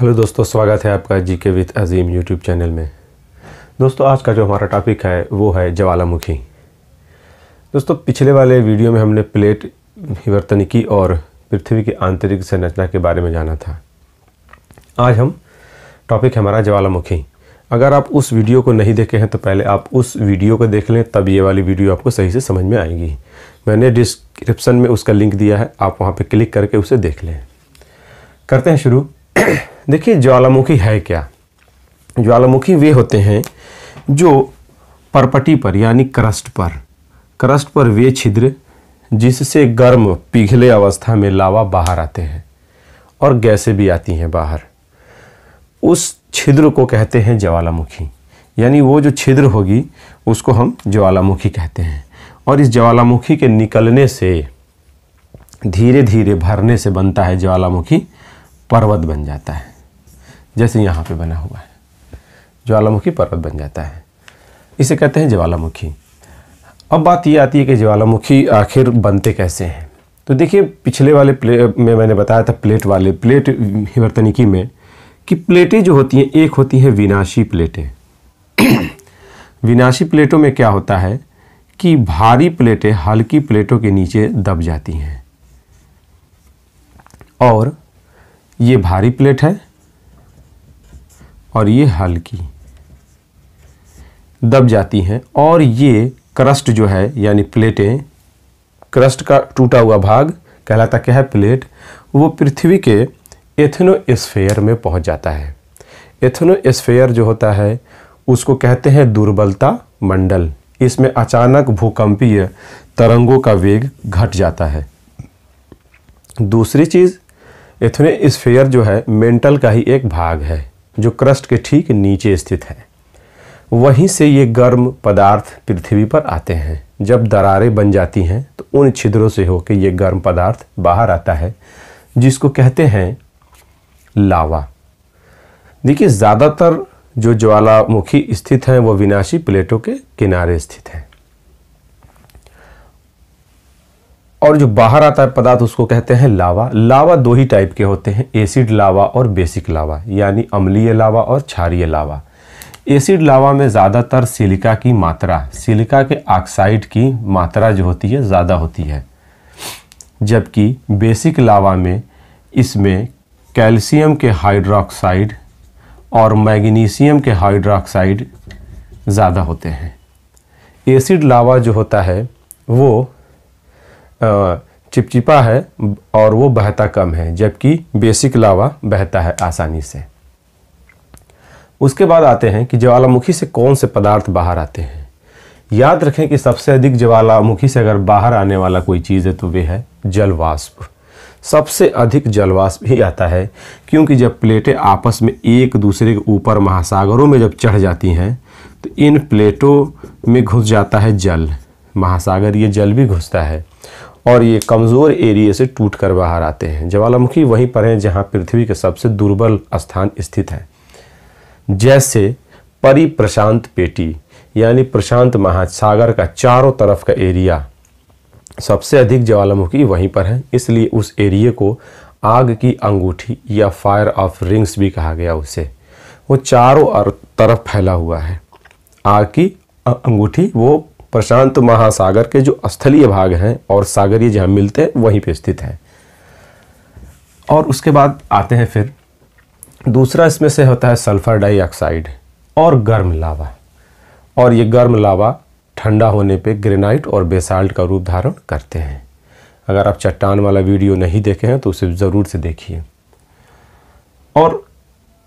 hello दोस्तों स्वागत है आपका जी के विथ अजीम यूट्यूब चैनल में दोस्तों आज का जो हमारा टॉपिक है वो है ज्वालामुखी दोस्तों पिछले वाले वीडियो में हमने प्लेट विवर्तनिकी और पृथ्वी की आंतरिक संरचना के बारे में जाना था आज हम टॉपिक हमारा ज्वालामुखी अगर आप उस वीडियो को नहीं देखे हैं तो पहले आप उस वीडियो को देख लें तब ये वाली वीडियो आपको सही से समझ में आएगी मैंने डिस्क्रिप्सन में उसका लिंक दिया है आप वहाँ पर क्लिक करके उसे देख लें करते हैं शुरू देखिए ज्वालामुखी है क्या ज्वालामुखी वे होते हैं जो परपटी पर यानी क्रस्ट पर क्रस्ट पर वे छिद्र जिससे गर्म पिघले अवस्था में लावा बाहर आते हैं और गैसें भी आती हैं बाहर उस छिद्र को कहते हैं ज्वालामुखी यानी वो जो छिद्र होगी उसको हम ज्वालामुखी कहते हैं और इस ज्वालामुखी के निकलने से धीरे धीरे भरने से बनता है ज्वालामुखी पर्वत बन जाता है जैसे यहाँ पे बना हुआ है ज्वालामुखी पर्वत बन जाता है इसे कहते हैं ज्वालामुखी अब बात ये आती है कि ज्वालामुखी आखिर बनते कैसे हैं तो देखिए पिछले वाले प्ले में मैंने बताया था प्लेट वाले प्लेट हिवर्तनिकी में कि प्लेटें जो होती हैं एक होती हैं विनाशी प्लेटें विनाशी प्लेटों में क्या होता है कि भारी प्लेटें हल्की प्लेटों के नीचे दब जाती हैं और ये भारी प्लेट है और ये हल्की दब जाती हैं और ये क्रस्ट जो है यानी प्लेटें क्रस्ट का टूटा हुआ भाग कहलाता क्या है प्लेट वो पृथ्वी के एथनोस्फेयर में पहुंच जाता है एथनोस्फेयर जो होता है उसको कहते हैं दुर्बलता मंडल इसमें अचानक भूकंपीय तरंगों का वेग घट जाता है दूसरी चीज़ एथनोस्फेयर जो है मेंटल का ही एक भाग है जो क्रस्ट के ठीक नीचे स्थित है वहीं से ये गर्म पदार्थ पृथ्वी पर आते हैं जब दरारें बन जाती हैं तो उन छिद्रों से होकर ये गर्म पदार्थ बाहर आता है जिसको कहते हैं लावा देखिए ज़्यादातर जो ज्वालामुखी स्थित हैं वो विनाशी प्लेटों के किनारे स्थित हैं और जो बाहर आता है पदार्थ उसको कहते हैं लावा लावा दो ही टाइप के होते हैं एसिड लावा और बेसिक लावा यानी अम्लीय लावा और क्षारीय लावा एसिड लावा में ज़्यादातर सिलिका की मात्रा सिलिका के ऑक्साइड की मात्रा जो होती है ज़्यादा होती है जबकि बेसिक लावा में इसमें कैल्शियम के हाइड्रोक्साइड और मैग्नीशियम के हाइड्रोक्साइड ज़्यादा होते हैं एसिड लावा जो होता है वो चिपचिपा है और वो बहता कम है जबकि बेसिक लावा बहता है आसानी से उसके बाद आते हैं कि ज्वालामुखी से कौन से पदार्थ बाहर आते हैं याद रखें कि सबसे अधिक ज्वालामुखी से अगर बाहर आने वाला कोई चीज़ है तो वे है जलवाष्प सबसे अधिक जलवाष्प ही आता है क्योंकि जब प्लेटें आपस में एक दूसरे के ऊपर महासागरों में जब चढ़ जाती हैं तो इन प्लेटों में घुस जाता है जल महासागर ये जल भी घुसता है और ये कमज़ोर एरिए से टूट कर बाहर आते हैं ज्वालामुखी वहीं पर हैं जहाँ पृथ्वी के सबसे दुर्बल स्थान स्थित है जैसे परी प्रशांत पेटी यानी प्रशांत महासागर का चारों तरफ का एरिया सबसे अधिक ज्वालामुखी वहीं पर है इसलिए उस एरिए को आग की अंगूठी या फायर ऑफ रिंग्स भी कहा गया उसे वो चारों तरफ फैला हुआ है आग की अंगूठी वो प्रशांत महासागर के जो स्थलीय भाग हैं और सागरीय जहाँ मिलते हैं वहीं पर स्थित हैं और उसके बाद आते हैं फिर दूसरा इसमें से होता है सल्फ़र डाइऑक्साइड और गर्म लावा और ये गर्म लावा ठंडा होने पे ग्रेनाइट और बेसाल्ट का रूप धारण करते हैं अगर आप चट्टान वाला वीडियो नहीं देखे हैं तो उसे ज़रूर से देखिए और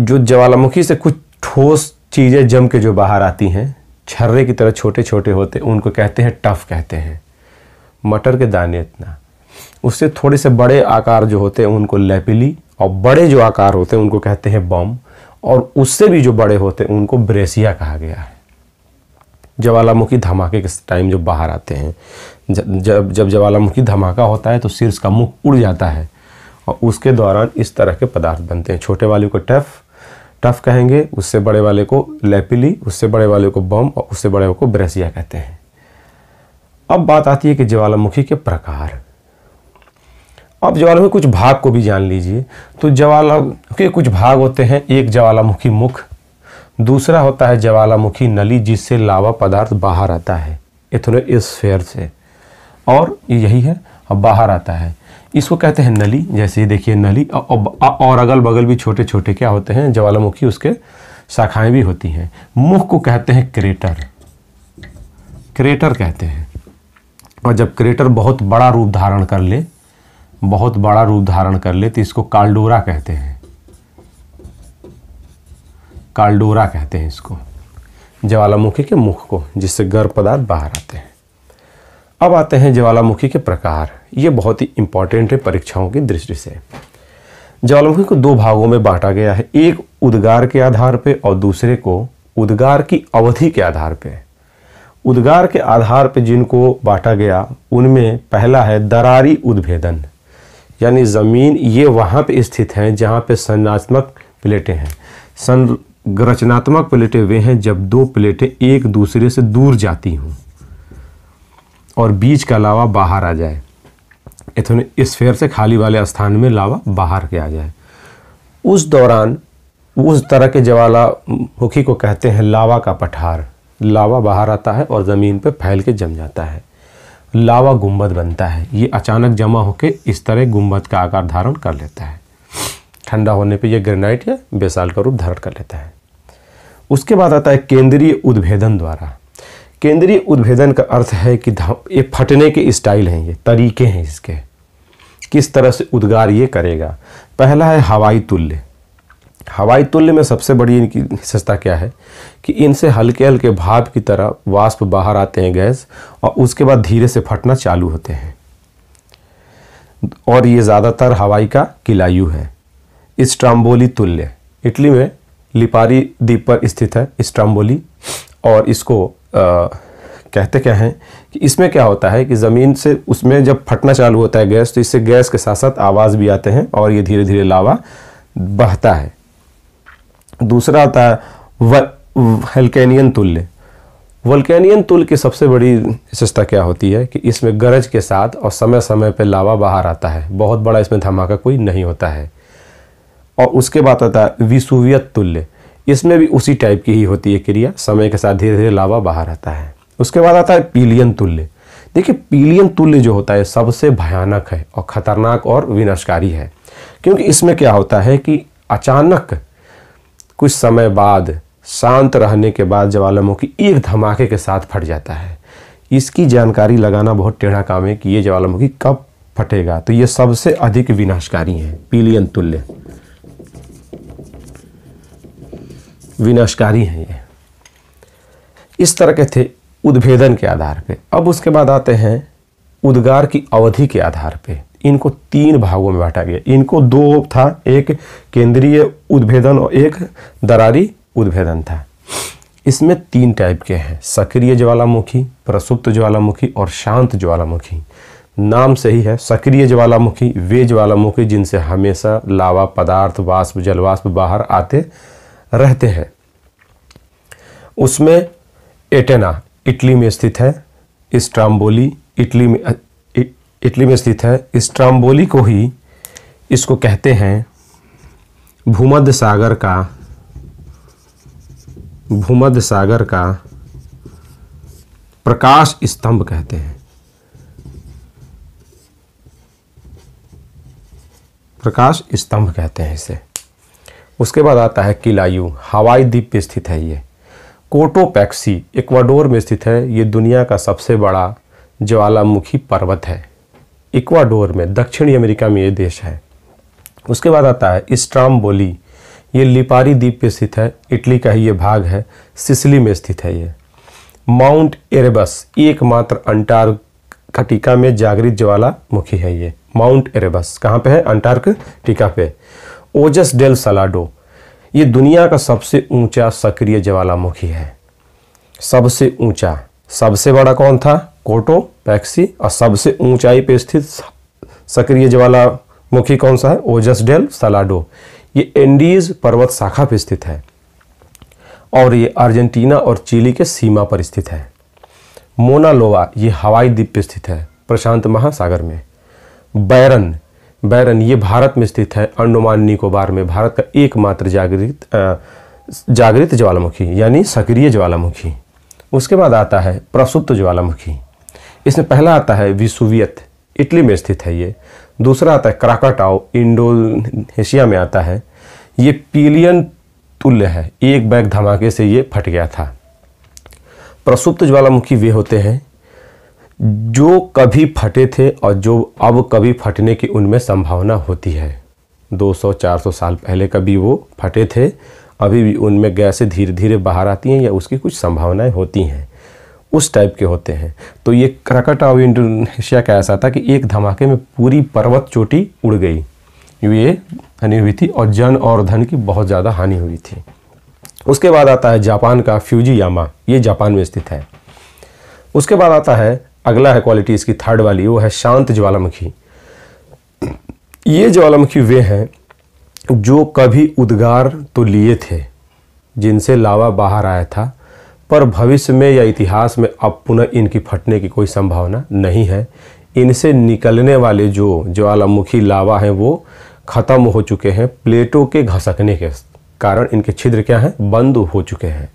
जो ज्वालामुखी से कुछ ठोस चीज़ें जम के जो बाहर आती हैं छर्रे की तरह छोटे छोटे होते उनको कहते हैं टफ कहते हैं मटर के दाने इतना उससे थोड़े से बड़े आकार जो होते हैं उनको लेपिली और बड़े जो आकार होते हैं उनको कहते हैं बम और उससे भी जो बड़े होते हैं उनको ब्रेसिया कहा गया है ज्वालामुखी धमाके के टाइम जो बाहर आते हैं जब जब ज्वालामुखी धमाका होता है तो शीर्ष का मुख उड़ जाता है और उसके दौरान इस तरह के पदार्थ बनते हैं छोटे वाले को टफ टफ कहेंगे उससे बड़े वाले को लेपिली उससे बड़े वाले को बम और उससे बड़े वाले को ब्रेसिया कहते हैं अब बात आती है कि ज्वालामुखी के प्रकार अब ज्वालामुखी कुछ भाग को भी जान लीजिए तो ज्वालामुखी कुछ भाग होते हैं एक ज्वालामुखी मुख दूसरा होता है ज्वालामुखी नली जिससे लावा पदार्थ बाहर आता है इथनोस्फेयर से और यही है बाहर आता है इसको कहते हैं नली जैसे ये देखिए नली और अगल बगल भी छोटे छोटे क्या होते हैं ज्वालामुखी उसके शाखाएं भी होती हैं मुख को कहते हैं क्रेटर क्रेटर कहते हैं और जब क्रेटर बहुत बड़ा रूप धारण कर ले बहुत बड़ा रूप धारण कर ले तो इसको काल्डोरा कहते हैं काल्डोरा कहते हैं इसको ज्वालामुखी के मुख को जिससे गर्भ पदार्थ बाहर आते हैं अब आते हैं ज्वालामुखी के प्रकार ये बहुत ही इंपॉर्टेंट है परीक्षाओं की दृष्टि से ज्वालामुखी को दो भागों में बांटा गया है एक उद्गार के आधार पर और दूसरे को उद्गार की अवधि के आधार पर उद्गार के आधार पर जिनको बांटा गया उनमें पहला है दरारी उद्भेदन यानी ज़मीन ये वहाँ पे स्थित हैं जहाँ पे संरचनात्मक प्लेटें हैं संरचनात्मक प्लेटें वे हैं जब दो प्लेटें एक दूसरे से दूर जाती हों और बीच के अलावा बाहर आ जाए एथोस्फेयर से खाली वाले स्थान में लावा बाहर किया जाए उस दौरान उस तरह के ज्वालामुखी को कहते हैं लावा का पठार लावा बाहर आता है और ज़मीन पर फैल के जम जाता है लावा गुंबद बनता है ये अचानक जमा होकर इस तरह गुंबद का आकार धारण कर लेता है ठंडा होने पे ये ग्रेनाइट या बेसाल का रूप धारण कर लेता है उसके बाद आता है केंद्रीय उद्भेदन द्वारा केंद्रीय उद्भेदन का अर्थ है कि ये फटने के स्टाइल हैं ये तरीके हैं इसके किस तरह से उद्गार ये करेगा पहला है हवाई तुल्य हवाई तुल्य में सबसे बड़ी इनकी विशेषता क्या है कि इनसे हल्के हल्के भाप की तरह वाष्प बाहर आते हैं गैस और उसके बाद धीरे से फटना चालू होते हैं और ये ज़्यादातर हवाई का किलायु है स्ट्राम्बोली तुल्य इटली में लिपारी द्वीप पर स्थित है स्ट्राम्बोली और इसको आ, कहते क्या हैं कि इसमें क्या होता है कि ज़मीन से उसमें जब फटना चालू होता है गैस तो इससे गैस के साथ साथ आवाज़ भी आते हैं और ये धीरे धीरे लावा बहता है दूसरा आता है वल्केनियन तुल्य वल्केनियन तुल की सबसे बड़ी विशेषता क्या होती है कि इसमें गरज के साथ और समय समय पर लावा बाहर आता है बहुत बड़ा इसमें धमाका कोई नहीं होता है और उसके बाद आता है विसुवियत तुल्य इसमें भी उसी टाइप की ही होती है क्रिया समय के साथ धीरे धीरे लावा बाहर आता है उसके बाद आता है पीलियन तुल्य देखिए पीलियन तुल्य जो होता है सबसे भयानक है और खतरनाक और विनाशकारी है क्योंकि इसमें क्या होता है कि अचानक कुछ समय बाद शांत रहने के बाद ज्वालामुखी एक धमाके के साथ फट जाता है इसकी जानकारी लगाना बहुत टेढ़ा काम है कि ये ज्वालामुखी कब फटेगा तो ये सबसे अधिक विनाशकारी है पीलियन तुल्य विनाशकारी हैं ये इस तरह के थे उद्भेदन के आधार पे अब उसके बाद आते हैं उद्गार की अवधि के आधार पे इनको तीन भागों में बांटा गया इनको दो था एक केंद्रीय उद्भेदन और एक दरारी उद्भेदन था इसमें तीन टाइप के हैं सक्रिय ज्वालामुखी प्रसुप्त ज्वालामुखी और शांत ज्वालामुखी नाम से ही है सक्रिय ज्वालामुखी वे ज्वालामुखी जिनसे हमेशा लावा पदार्थ वाष्प जलवाष्प बाहर आते रहते हैं उसमें एटेना इटली में स्थित है इस्ट्राम्बोली इटली में इटली में स्थित है इस्ट्राम्बोली को ही इसको कहते हैं भूमध्य सागर का भूमध्य सागर का प्रकाश स्तंभ कहते हैं प्रकाश स्तंभ कहते हैं इसे उसके बाद आता है किलायू हवाई द्वीप पे स्थित है ये कोटोपैक्सी इक्वाडोर में स्थित है ये दुनिया का सबसे बड़ा ज्वालामुखी पर्वत है इक्वाडोर में दक्षिणी अमेरिका में ये देश है उसके बाद आता है इस्ट्राम्बोली ये लिपारी द्वीप पर स्थित है इटली का ही ये भाग है सिसली में स्थित है ये माउंट एरेबस एकमात्र अंटार्कटिका में जागृत ज्वालामुखी है ये माउंट एरेबस कहाँ पे है अंटार्कटिका पे ओजस डेल सलाडो ये दुनिया का सबसे ऊंचा सक्रिय ज्वालामुखी है सबसे ऊंचा सबसे बड़ा कौन था कोटो पैक्सी और सबसे ऊंचाई पर स्थित सक्रिय ज्वालामुखी कौन सा है ओजस डेल सलाडो ये एंडीज पर्वत शाखा पे स्थित है और ये अर्जेंटीना और चिली के सीमा पर स्थित है मोनालोवा ये हवाई द्वीप पर स्थित है प्रशांत महासागर में बैरन बैरन ये भारत में स्थित है अंडोमान निकोबार में भारत का एकमात्र जागृत जागृत ज्वालामुखी यानी सक्रिय ज्वालामुखी उसके बाद आता है प्रसुप्त ज्वालामुखी इसमें पहला आता है विसुवियत इटली में स्थित है ये दूसरा आता है क्राकाटाओ इंडोनेशिया में आता है ये पीलियन तुल्य है एक बैग धमाके से ये फट गया था प्रसुप्त ज्वालामुखी वे होते हैं जो कभी फटे थे और जो अब कभी फटने की उनमें संभावना होती है 200-400 साल पहले कभी वो फटे थे अभी भी उनमें गैसें धीरे धीरे बाहर आती हैं या उसकी कुछ संभावनाएं होती हैं उस टाइप के होते हैं तो ये क्रकट ऑफ इंडोनेशिया का ऐसा था कि एक धमाके में पूरी पर्वत चोटी उड़ गई ये हानि हुई थी और जन और धन की बहुत ज़्यादा हानि हुई थी उसके बाद आता है जापान का फ्यूजी यामा ये जापान में स्थित है उसके बाद आता है अगला है क्वालिटी इसकी थर्ड वाली वो है शांत ज्वालामुखी ये ज्वालामुखी वे हैं जो कभी उद्गार तो लिए थे जिनसे लावा बाहर आया था पर भविष्य में या इतिहास में अब पुनः इनकी फटने की कोई संभावना नहीं है इनसे निकलने वाले जो ज्वालामुखी लावा हैं वो ख़त्म हो चुके हैं प्लेटों के घसकने के कारण इनके छिद्र क्या हैं बंद हो चुके हैं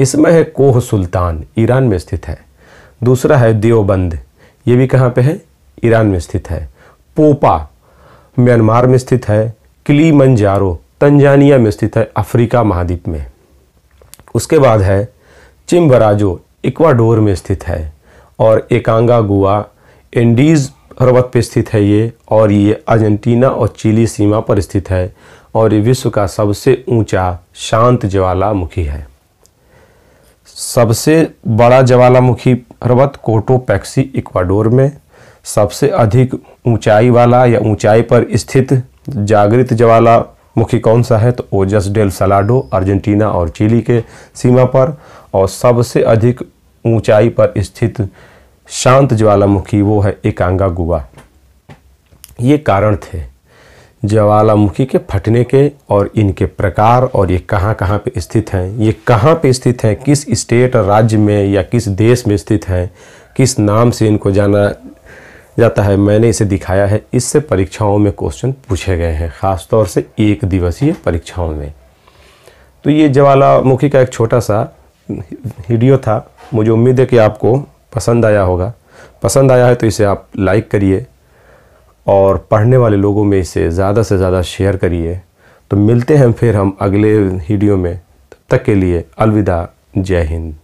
इसमें है कोह सुल्तान ईरान में स्थित है दूसरा है देवबंद ये भी कहाँ पे है ईरान में स्थित है पोपा म्यांमार में स्थित है क्ली मंजारो तंजानिया में स्थित है अफ्रीका महाद्वीप में उसके बाद है चिम्बराजो इक्वाडोर में स्थित है और एकांगा गुआ इंडीज़ पर्वत पर स्थित है ये और ये अर्जेंटीना और चिली सीमा पर स्थित है और ये विश्व का सबसे ऊंचा शांत ज्वालामुखी है सबसे बड़ा ज्वालामुखी पर्वत कोटोपैक्सी इक्वाडोर में सबसे अधिक ऊंचाई वाला या ऊंचाई पर स्थित जागृत ज्वालामुखी कौन सा है तो ओजस डेल सलाडो अर्जेंटीना और चिली के सीमा पर और सबसे अधिक ऊंचाई पर स्थित शांत ज्वालामुखी वो है एकांगा गुवा ये कारण थे ज्वालामुखी के फटने के और इनके प्रकार और ये कहाँ कहाँ पे स्थित हैं ये कहाँ पे स्थित हैं किस स्टेट और राज्य में या किस देश में स्थित हैं किस नाम से इनको जाना जाता है मैंने इसे दिखाया है इससे परीक्षाओं में क्वेश्चन पूछे गए हैं ख़ासतौर से एक दिवसीय परीक्षाओं में तो ये ज्वालामुखी का एक छोटा सा वीडियो था मुझे उम्मीद है कि आपको पसंद आया होगा पसंद आया है तो इसे आप लाइक करिए और पढ़ने वाले लोगों में इसे ज़्यादा से ज़्यादा शेयर करिए तो मिलते हैं फिर हम अगले वीडियो में तब तक के लिए अलविदा जय हिंद